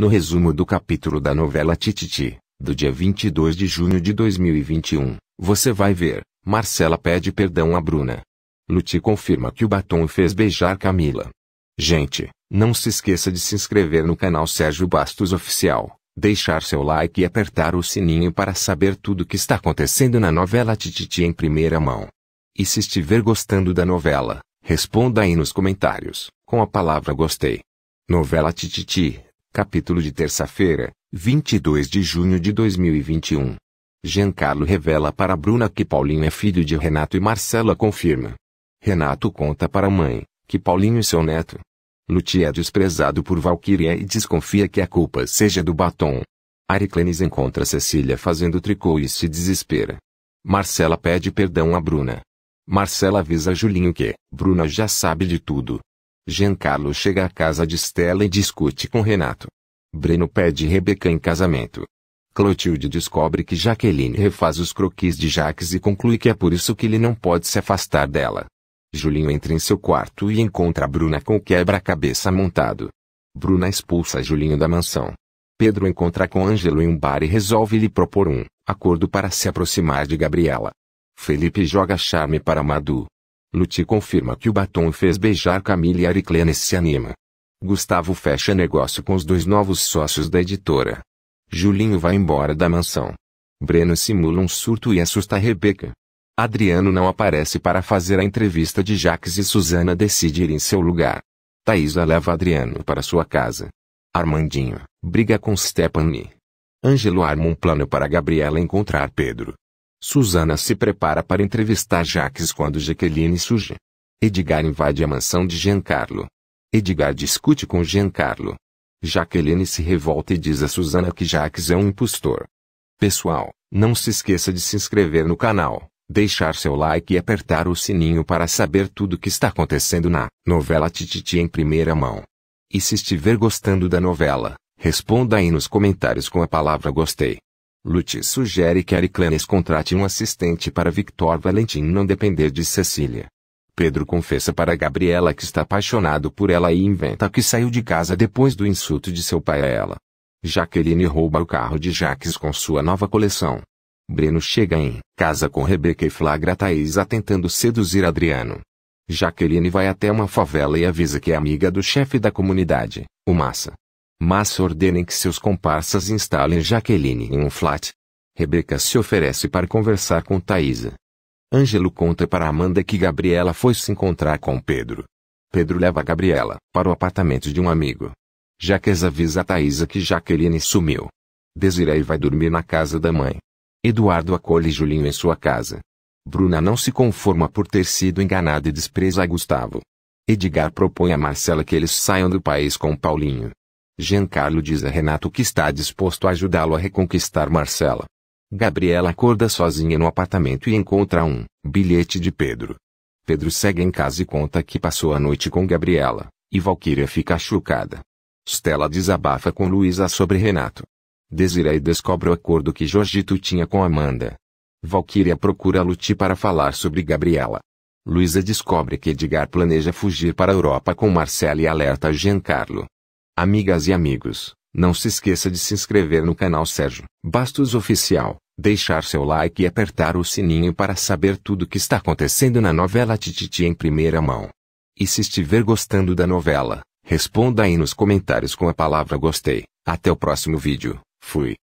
no resumo do capítulo da novela Tititi, do dia 22 de junho de 2021, você vai ver, Marcela pede perdão a Bruna. Luti confirma que o batom fez beijar Camila. Gente, não se esqueça de se inscrever no canal Sérgio Bastos Oficial, deixar seu like e apertar o sininho para saber tudo o que está acontecendo na novela Tititi em primeira mão. E se estiver gostando da novela, responda aí nos comentários, com a palavra gostei. Novela Tititi Capítulo de terça-feira, 22 de junho de 2021. Giancarlo revela para Bruna que Paulinho é filho de Renato e Marcela confirma. Renato conta para a mãe que Paulinho é seu neto. Luti é desprezado por Valkyria e desconfia que a culpa seja do batom. Ariclenes encontra Cecília fazendo tricô e se desespera. Marcela pede perdão a Bruna. Marcela avisa Julinho que Bruna já sabe de tudo Giancarlo chega à casa de Stella e discute com Renato. Breno pede Rebeca em casamento. Clotilde descobre que Jaqueline refaz os croquis de Jacques e conclui que é por isso que ele não pode se afastar dela. Julinho entra em seu quarto e encontra Bruna com o quebra-cabeça montado. Bruna expulsa Julinho da mansão. Pedro encontra com Ângelo em um bar e resolve lhe propor um acordo para se aproximar de Gabriela. Felipe joga charme para Madu, Lute confirma que o batom fez beijar Camille e Ariclenes se anima. Gustavo fecha negócio com os dois novos sócios da editora. Julinho vai embora da mansão. Breno simula um surto e assusta Rebeca. Adriano não aparece para fazer a entrevista de Jacques e Susana decide ir em seu lugar. Thaisa leva Adriano para sua casa. Armandinho briga com Stephanie. Ângelo arma um plano para Gabriela encontrar Pedro. Susana se prepara para entrevistar Jacques quando Jaqueline surge. Edgar invade a mansão de Giancarlo. Edgar discute com Giancarlo. Jaqueline se revolta e diz a Susana que Jacques é um impostor. Pessoal, não se esqueça de se inscrever no canal, deixar seu like e apertar o sininho para saber tudo o que está acontecendo na novela Tititi em primeira mão. E se estiver gostando da novela, responda aí nos comentários com a palavra gostei. Lute sugere que Ariclanes contrate um assistente para Victor Valentim não depender de Cecília. Pedro confessa para Gabriela que está apaixonado por ela e inventa que saiu de casa depois do insulto de seu pai a ela. Jaqueline rouba o carro de Jaques com sua nova coleção. Breno chega em casa com Rebeca e flagra Thaisa tentando seduzir Adriano. Jaqueline vai até uma favela e avisa que é amiga do chefe da comunidade, o Massa. Mas ordenem que seus comparsas instalem Jaqueline em um flat. Rebeca se oferece para conversar com Thaisa. Ângelo conta para Amanda que Gabriela foi se encontrar com Pedro. Pedro leva Gabriela para o apartamento de um amigo. Jaques avisa a Thaisa que Jaqueline sumiu. Desiree vai dormir na casa da mãe. Eduardo acolhe Julinho em sua casa. Bruna não se conforma por ter sido enganada e despreza a Gustavo. Edgar propõe a Marcela que eles saiam do país com Paulinho. Giancarlo diz a Renato que está disposto a ajudá-lo a reconquistar Marcela. Gabriela acorda sozinha no apartamento e encontra um bilhete de Pedro. Pedro segue em casa e conta que passou a noite com Gabriela, e Valquíria fica chocada. Stella desabafa com Luísa sobre Renato. Desiree descobre o acordo que Jorgito tinha com Amanda. Valquíria procura Luti para falar sobre Gabriela. Luísa descobre que Edgar planeja fugir para a Europa com Marcela e alerta Giancarlo. Amigas e amigos, não se esqueça de se inscrever no canal Sérgio Bastos Oficial, deixar seu like e apertar o sininho para saber tudo o que está acontecendo na novela Tititi em primeira mão. E se estiver gostando da novela, responda aí nos comentários com a palavra gostei. Até o próximo vídeo. Fui.